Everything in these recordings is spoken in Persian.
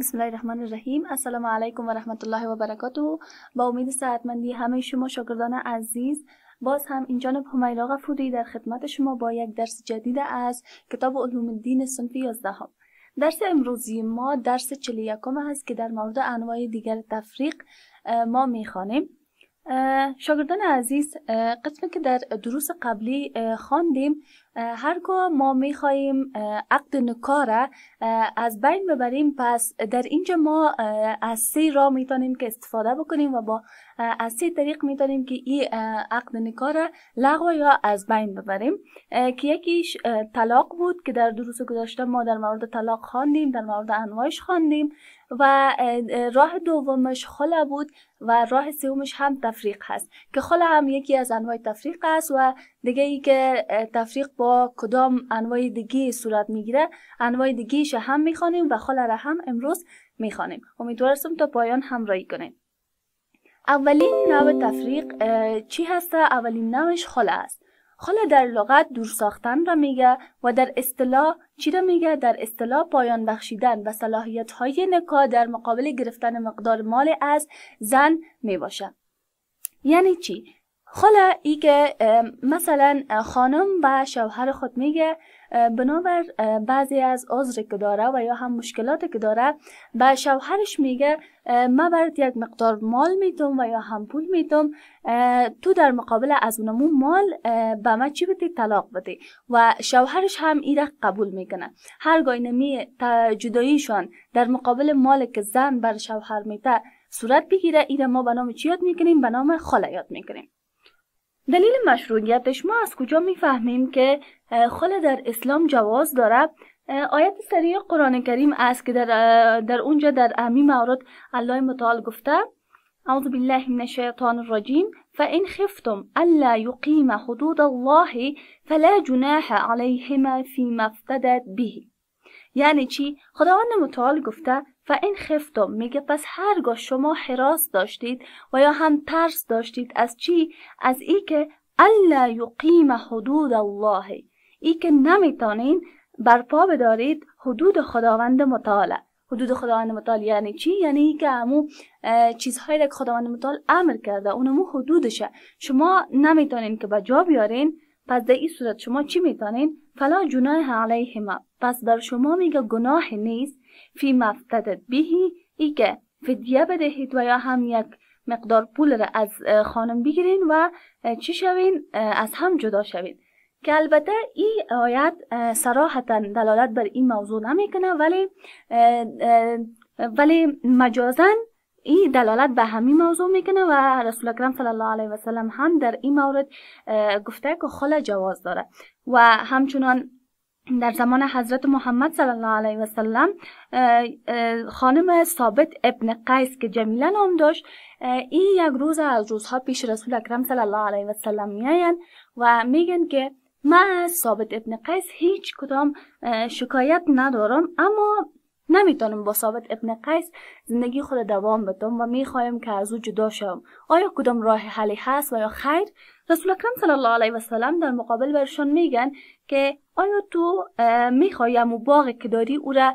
بسم الله الرحمن الرحیم السلام علیکم و رحمت الله و برکاته با امید سعادتمندی همه شما شاگردان عزیز باز هم اینجا همیرا غفوری در خدمت شما با یک درس جدید از کتاب علوم الدین صنف 11 هم. درس امروزی ما درس 41 هست که در مورد انواع دیگر تفریق ما میخوانیم شاگردان عزیز قسمی که در دروس قبلی خواندیم هرگاه ما میخواهیم عقد نکاره از بین ببریم پس در اینجا ما از سه راه میتونیم که استفاده بکنیم و با از سه طریق میتونیم که این عقد نکاره را لغو یا از بین ببریم که یکیش طلاق بود که در دروس گذاشته ما در مورد طلاق خواندیم در مورد انواعش خواندیم و راه دومش خلا بود و راه سومش هم تفریق هست که خلا هم یکی از انواع تفریق است و دیگه که تفریق با با کدام انواع دیگه صورت میگیره انواع دیگهش هم میخوانیم و خاله را هم امروز میخوانیم امیدوارستم تا پایان همراهی کنیم اولین نو تفریق چی هسته اولین نوش خاله است خاله در لغت دور ساختن را میگه و در اصطلاح چی را میگه در اصطلاح پایان بخشیدن و صلاحیت های نکاح در مقابل گرفتن مقدار مال از زن میباشه یعنی چی حالا ای که مثلا خانم و شوهر خود میگه بنابر بعضی از عذر که داره و یا هم مشکلاتی که داره به شوهرش میگه ما برات یک مقدار مال میتوم و یا هم پول میتوم تو در مقابل از اونمون مال به من چی بده طلاق بده و شوهرش هم این قبول میکنه هر گاینمی جداییشان در مقابل مال که زن بر شوهر میته صورت بگیره ایره ما به نام چی یاد میکنیم به نام خاله یاد میکنیم دلیل مشروعیتش ما از کجا میفهمیم که خلا در اسلام جواز داره آیت سریع قرآن کریم است که در, در اونجا در امی مورد الله متعال گفته اعوذ بالله من الشیطان الرجیم فان خفتم الا یقیم حدود الله فلا جناح علیهما فیما افتدت به یعنی چی؟ خداوند متعال گفته و این خفتم میگه پس هرگاه شما حراس داشتید و یا هم ترس داشتید از چی از ای که الله یقیم حدود الله ای که نمیتانین برپا بدارید حدود خداوند متعال حدود خداوند متعال یعنی چی یعنی ای که امو چیزهایی که خداوند متعال امر کرده اونمو حدودشه شما نمیتونین که به جا بیارین پس در ای صورت شما چی میتانین فلا جناح علیهما پس بر شما میگه گناه نیست فی مفتد بهی که فدیه بدهید و یا هم یک مقدار پول را از خانم بگیرین و چی شوین از هم جدا شوین که البته ای آیت سراحتا دلالت بر این موضوع نمیکنه ولی ولی مجازن ای دلالت به همین موضوع میکنه و رسول اکرم صلی الله علیه و هم در این مورد گفته که خلا جواز داره و همچنان در زمان حضرت محمد صلی الله علیه و سلم خانم ثابت ابن قیس که جمیلا نام داشت این یک روز از روزها پیش رسول اکرم صلی الله علیه و سلم میاین و میگن که من ثابت ابن قیس هیچ کدام شکایت ندارم اما نمیتونم با ثابت ابن قیس زندگی خود دوام بدم و میخوایم که از او جدا شوم آیا کدام راه حلی هست و یا خیر رسول اکرم صلی الله علیه و سلم در مقابل برشان میگن که آیا تو میخوای امو باغ که داری او را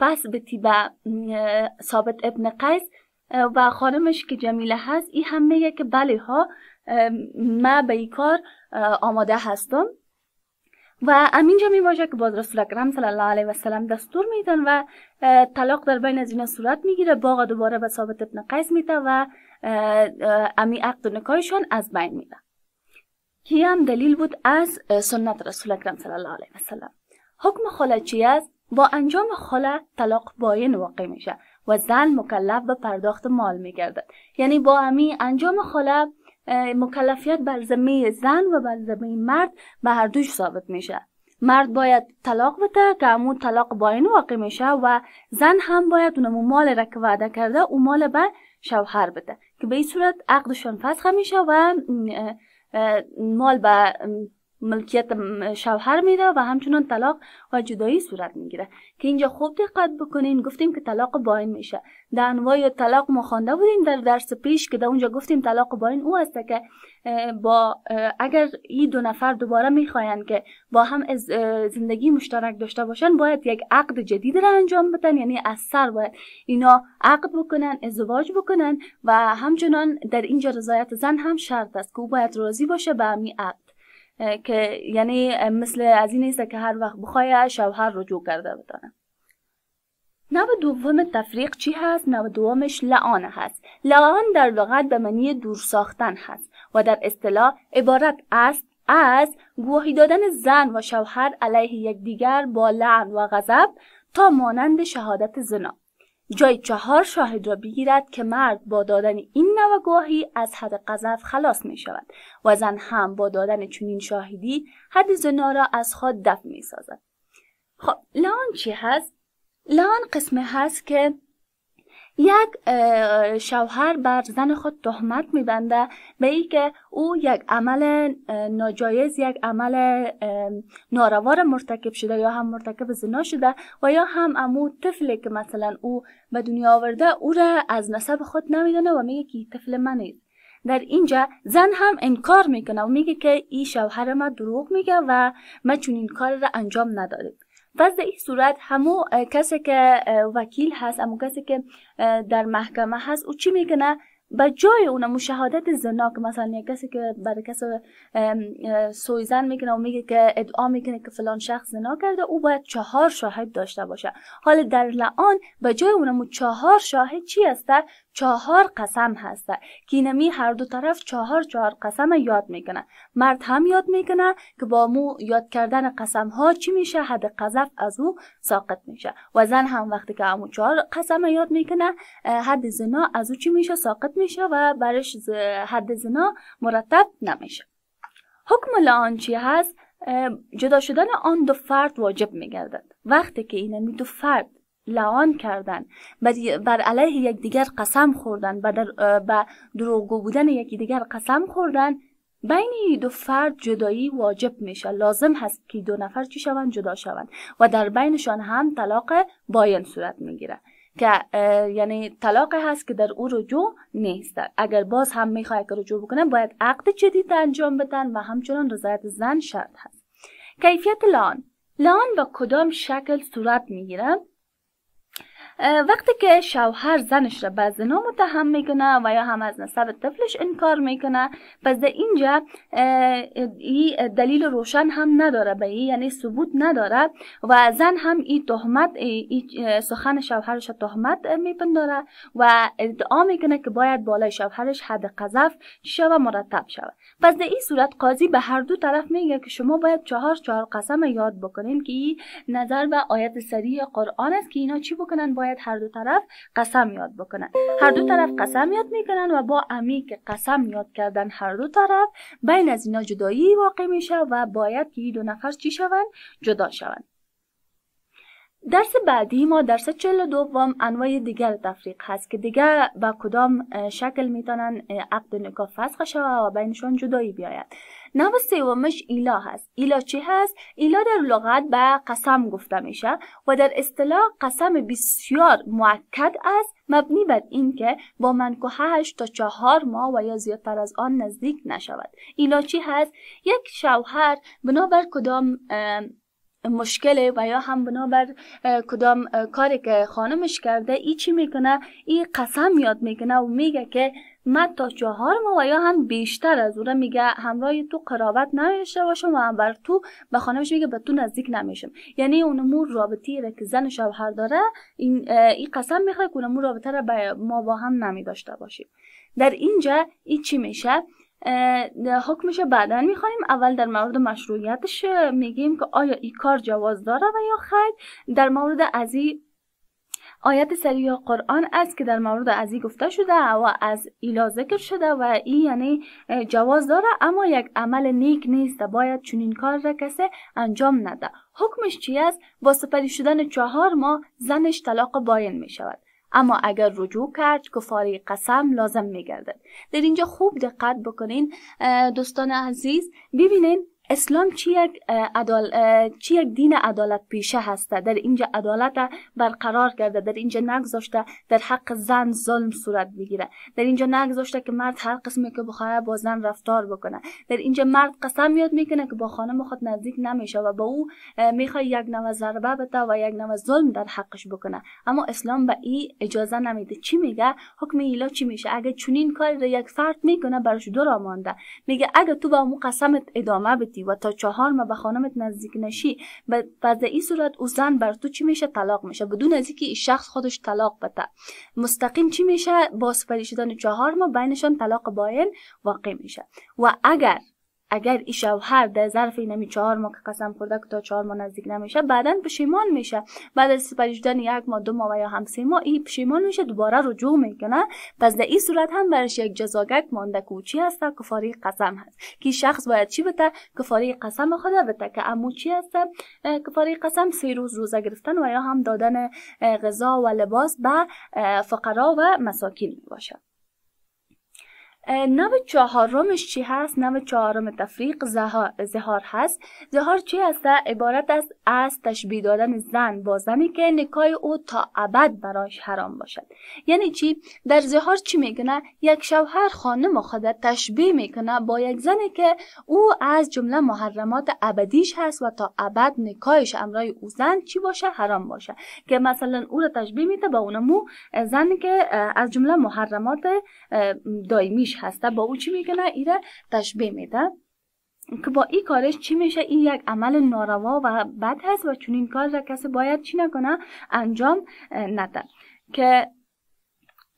پس بتی به ثابت ابن قیس و خانمش که جمیله هست ای هم میگه که بله ها ما به این کار آماده هستم و امینجا می باشه که باز رسول اکرم صلی الله علیه و سلم دستور میدن و طلاق در بین از اینا صورت میگیره باغ دوباره به ثابت ابن قیس میده و امی عقد و نکایشان از بین میده که هم دلیل بود از سنت رسول اکرم صلی الله علیه و سلم حکم خاله چی است با انجام خاله طلاق باین واقع میشه و زن مکلف به پرداخت مال میگردد یعنی با امی انجام خاله مکلفیت بر ذمه زن و بر مرد به هر دوش ثابت میشه مرد باید طلاق بده که همو طلاق این واقع میشه و زن هم باید اونمو مال را که وعده کرده او مال به شوهر بده که به این صورت عقدشان فسخ میشه و مال به ملکیت شوهر میده و همچنان طلاق و جدایی صورت میگیره که اینجا خوب دقت بکنین گفتیم که طلاق باین میشه در انواع طلاق ما خوانده بودیم در درس پیش که در اونجا گفتیم طلاق باین او است که با اگر این دو نفر دوباره میخواین که با هم زندگی مشترک داشته باشن باید یک عقد جدید را انجام بدن یعنی از سر باید اینا عقد بکنن ازدواج بکنن و همچنان در اینجا رضایت زن هم شرط است که او باید راضی باشه به با عقد که یعنی مثل از این نیست که هر وقت بخوای شوهر رجوع کرده بدانه نو دوم تفریق چی هست؟ نو دومش لعان هست. لعان در لغت به معنی دور ساختن هست و در اصطلاح عبارت است از گواهی دادن زن و شوهر علیه یکدیگر با لعن و غضب تا مانند شهادت زنا. جای چهار شاهد را بگیرد که مرد با دادن این نوگاهی از حد قذف خلاص می شود و زن هم با دادن چنین شاهدی حد زنا را از خود دفع می سازد. خب لان چی هست؟ لان قسمه هست که یک شوهر بر زن خود تهمت میبنده به ای که او یک عمل ناجایز یک عمل ناروا مرتکب شده یا هم مرتکب زنا شده و یا هم امو طفلی که مثلا او به دنیا آورده او را از نسب خود نمیدانه و میگه که طفل من است در اینجا زن هم انکار میکنه و میگه که این شوهر ما دروغ میگه و من چون این کار را انجام ندادید پس در این صورت همو کسی که وکیل هست همو کسی که در محکمه هست او چی میکنه به جای اونا مشاهدت زنا که مثلا یک کسی که برای کسی سویزن میکنه و میگه که ادعا میکنه که فلان شخص زنا کرده او باید چهار شاهد داشته باشه حال در لعان به جای اونم چهار شاهد چی هسته چهار قسم هسته که اینمی هر دو طرف چهار چهار قسم یاد میکنه مرد هم یاد میکنه که با مو یاد کردن قسم ها چی میشه حد قذف از او ساقط میشه و زن هم وقتی که امو چهار قسم یاد میکنه حد زنا از او چی میشه ساقط میشه و برش حد زنا مرتب نمیشه حکم لانچی هست جدا شدن آن دو فرد واجب میگردد وقتی که این دو فرد لعان کردن بر علیه دیگر قسم خوردن و به دروغگو بودن دیگر قسم خوردن بین دو فرد جدایی واجب میشه لازم هست که دو نفر چی شوند جدا شوند و در بینشان هم طلاق باین صورت میگیره که یعنی طلاق هست که در او رجوع نیست اگر باز هم میخواد که رجوع بکنه باید عقد جدید انجام بدن و همچنان رضایت زن شرط هست کیفیت لان لان با کدام شکل صورت میگیره؟ وقتی که شوهر زنش را به زنا متهم میکنه و یا هم از نسب طفلش انکار میکنه پس در اینجا ای دلیل روشن هم نداره به ای یعنی ثبوت نداره و زن هم این تهمت ای سخن شوهرش تهمت میپنداره و ادعا میکنه که باید بالای شوهرش حد قذف شوه مرتب شوه پس در این صورت قاضی به هر دو طرف میگه که شما باید چهار چهار قسم یاد بکنین که این نظر به آیت سریع قرآن است که اینا چی بکنن باید باید هر دو طرف قسم یاد بکنن هر دو طرف قسم یاد میکنن و با امی که قسم یاد کردن هر دو طرف بین از اینا جدایی واقع میشه و باید که دو نفر چی شوند جدا شوند درس بعدی ما درس 42 دوم انواع دیگر تفریق هست که دیگر به کدام شکل میتونن عقد نکاح فسخ شود و بینشان جدایی بیاید نو سومش ایلا هست ایلا چی هست ایلا در لغت به قسم گفته میشه و در اصطلاح قسم بسیار معکد است مبنی بر اینکه با هشت تا چهار ماه و یا زیادتر از آن نزدیک نشود ایلا چی هست یک شوهر بنابر کدام مشکله و یا هم بنابر کدام کاری که خانمش کرده ای چی میکنه ای قسم یاد میکنه و میگه که من تا چهار ماه و یا هم بیشتر از اون میگه همراه تو قرابت نمیشه باشم و بر تو به خانمش میگه به تو نزدیک نمیشم یعنی اون مور رابطی را که زن شوهر داره این ای قسم میخواد که اون رابطه را ما با هم نمی داشته باشیم در اینجا این چی میشه حکمش بعدا میخوایم اول در مورد مشروعیتش میگیم که آیا این کار جواز داره و یا خیر در مورد ازی آیت سریع قرآن است که در مورد از گفته شده و از ایلا ذکر شده و این یعنی جواز داره اما یک عمل نیک نیست باید چنین کار را کسی انجام نده حکمش چی است با سپری شدن چهار ماه زنش طلاق باین می شود اما اگر رجوع کرد کفاری قسم لازم می گردد در اینجا خوب دقت بکنین دوستان عزیز ببینین اسلام چی یک, عدال... چی یک دین عدالت پیشه هسته در اینجا عدالت برقرار کرده در اینجا نگذاشته در حق زن ظلم صورت بگیره در اینجا نگذاشته که مرد هر قسمی که بخواه با زن رفتار بکنه در اینجا مرد قسم یاد میکنه که با خانم خود نزدیک نمیشه و با او میخواد یک نوع ضربه بده و یک نوع ظلم در حقش بکنه اما اسلام به این اجازه نمیده چی میگه حکم ایلا چی میشه اگه چنین کاری یک فرد میکنه براش دو مانده میگه اگه تو با مو قسمت ادامه بده و تا چهار ما به خانمت نزدیک نشی و در این صورت او زن بر تو چی میشه طلاق میشه بدون از اینکه شخص خودش طلاق بده مستقیم چی میشه با شدن چهار ما بینشان طلاق باین واقع میشه و اگر اگر ای شوهر در ظرف نمی چهار ماه که قسم خورده که تا چهار ماه نزدیک نمیشه بعدا پشیمان میشه بعد از سپری یک ماه دو ماه و یا هم سه ماه این پشیمان میشه دوباره رجوع میکنه پس در این صورت هم برش یک جزاگک مانده کوچی هست کفاره قسم هست که شخص باید چی بته کفاره قسم خدا بته که امو چی هست کفاره قسم سه روز روزه گرفتن و یا هم دادن غذا و لباس به فقرا و مساکین باشه نو چهارمش چی هست؟ نو چهارم تفریق زهار هست زهار چی هست؟ عبارت است از تشبیه دادن زن با زنی که نکای او تا ابد برایش حرام باشد یعنی چی؟ در زهار چی میکنه؟ یک شوهر خانم خود تشبیه میکنه با یک زنی که او از جمله محرمات ابدیش هست و تا ابد نکایش امرای او زن چی باشه؟ حرام باشه که مثلا او را تشبیه میده با اونمو زنی که از جمله محرمات دایمیش هسته با او چی میکنه ایره تشبیه میده که با این کارش چی میشه این یک عمل ناروا و بد هست و چون این کار را کسی باید چی نکنه انجام نده که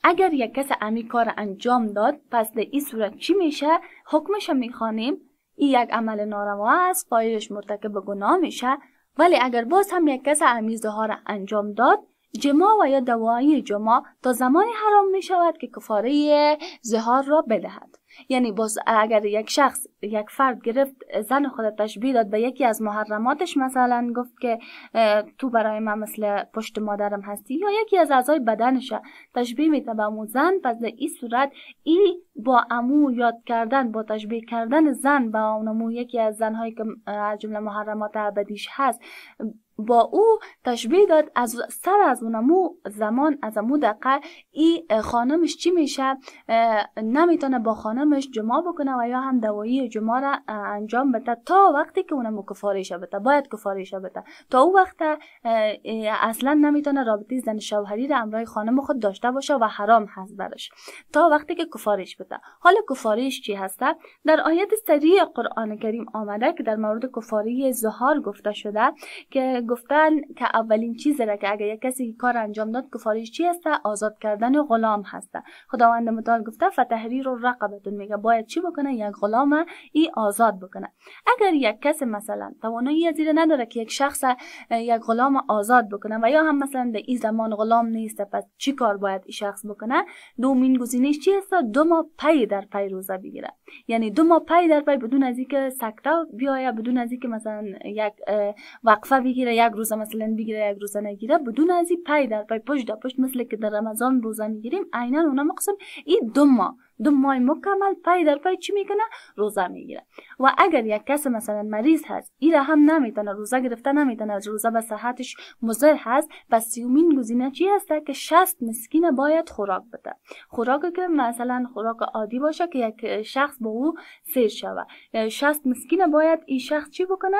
اگر یک کس امی کار انجام داد پس در این صورت چی میشه حکمش میخوانیم این یک عمل ناروا است فایلش مرتکب گناه میشه ولی اگر باز هم یک کس امی زهار انجام داد جما و یا دوایی جما تا زمانی حرام می شود که کفاره زهار را بدهد یعنی باز اگر یک شخص یک فرد گرفت زن خود تشبیه داد به یکی از محرماتش مثلا گفت که تو برای من مثل پشت مادرم هستی یا یکی از اعضای بدنش تشبیه میده به زن پس در این صورت این با امو یاد کردن با تشبیه کردن زن به آن یکی از زنهایی که از جمله محرمات ابدیش هست با او تشبیه داد از سر از اونمو زمان از امو دقه ای خانمش چی میشه نمیتونه با خانمش جمع بکنه و یا هم دوایی جمع را انجام بده تا وقتی که اونمو کفاره بده باید کفاره بده تا او وقت اصلا نمیتونه رابطه زن شوهری را امرای خانم خود داشته باشه و حرام هست برش تا وقتی که کفارش بده شده حال کفاریش چی هسته؟ در آیت سریع قرآن کریم آمده که در مورد کفاری زهار گفته شده که گفتن که اولین چیز را که اگر یک کسی کار انجام داد کفاریش چی هست آزاد کردن غلام هست خداوند متعال گفته فتحریر و رقبتون میگه باید چی بکنه یک غلام ای آزاد بکنه اگر یک کس مثلا توانایی از این نداره که یک شخص یک غلام آزاد بکنه و یا هم مثلا در این زمان غلام نیست پس چی کار باید این شخص بکنه دومین گزینش چی هست دو ماه پی در پی روزه بگیره یعنی دو ما پی در پی بدون از اینکه سکته بیایه بدون از اینکه مثلا یک وقفه بگیره یک روزه مثلا بگیره یک روزه نگیره بدون از این پی در پی پشت در پشت مثل که در رمضان روزه میگیریم عینا اونم قسم این دو ما. مای مکمل پای در پای چی میکنه روزه میگیره و اگر یک کس مثلا مریض هست ای هم نمیتونه روزه گرفته نمیتونه روزه به صحتش مضر هست پس سیومین گزینه چی هسته که شست مسکین باید خوراک بده خوراک که مثلا خوراک عادی باشه که یک شخص با او سیر شوه شست مسکین باید این شخص چی بکنه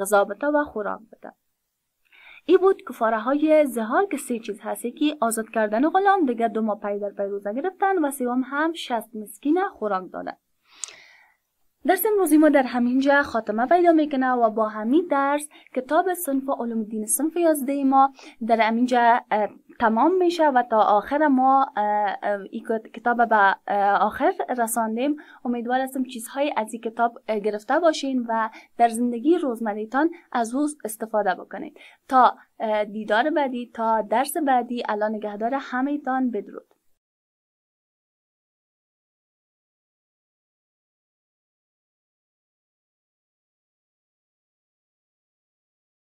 غذا بده و خوراک بده ای بود کفاره های زهار که سه چیز هست که آزاد کردن غلام دیگر دو ماه پی در پی روزه گرفتن و سوم هم شست مسکین خوراک دادن درس امروزی ما در همین جا خاتمه پیدا میکنه و با همین درس کتاب صنف علوم دین صنف یازده ما در همین جا تمام میشه و تا آخر ما این کتاب به آخر رساندیم امیدوار هستم چیزهایی از این کتاب گرفته باشین و در زندگی روزمرهتان از روز استفاده بکنید تا دیدار بعدی تا درس بعدی الان نگهدار همه تان بدرود